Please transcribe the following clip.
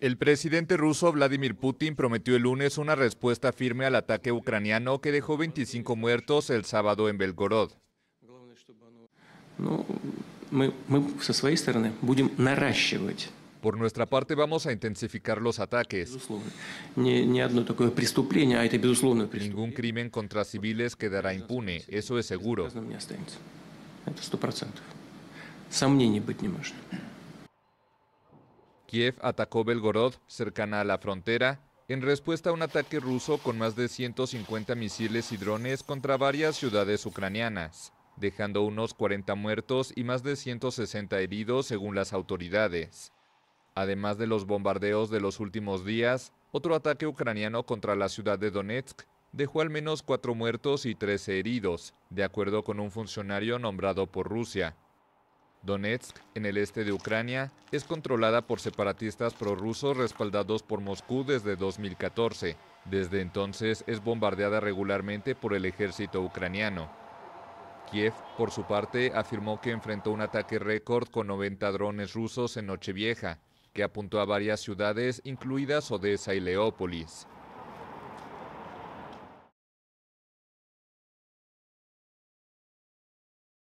El presidente ruso Vladimir Putin prometió el lunes una respuesta firme al ataque ucraniano que dejó 25 muertos el sábado en Belgorod. Por nuestra parte vamos a intensificar los ataques. Ningún crimen contra civiles quedará impune, eso es seguro. Kiev atacó Belgorod, cercana a la frontera, en respuesta a un ataque ruso con más de 150 misiles y drones contra varias ciudades ucranianas, dejando unos 40 muertos y más de 160 heridos según las autoridades. Además de los bombardeos de los últimos días, otro ataque ucraniano contra la ciudad de Donetsk dejó al menos cuatro muertos y 13 heridos, de acuerdo con un funcionario nombrado por Rusia. Donetsk, en el este de Ucrania, es controlada por separatistas prorrusos respaldados por Moscú desde 2014. Desde entonces es bombardeada regularmente por el ejército ucraniano. Kiev, por su parte, afirmó que enfrentó un ataque récord con 90 drones rusos en Nochevieja, que apuntó a varias ciudades, incluidas Odessa y Leópolis.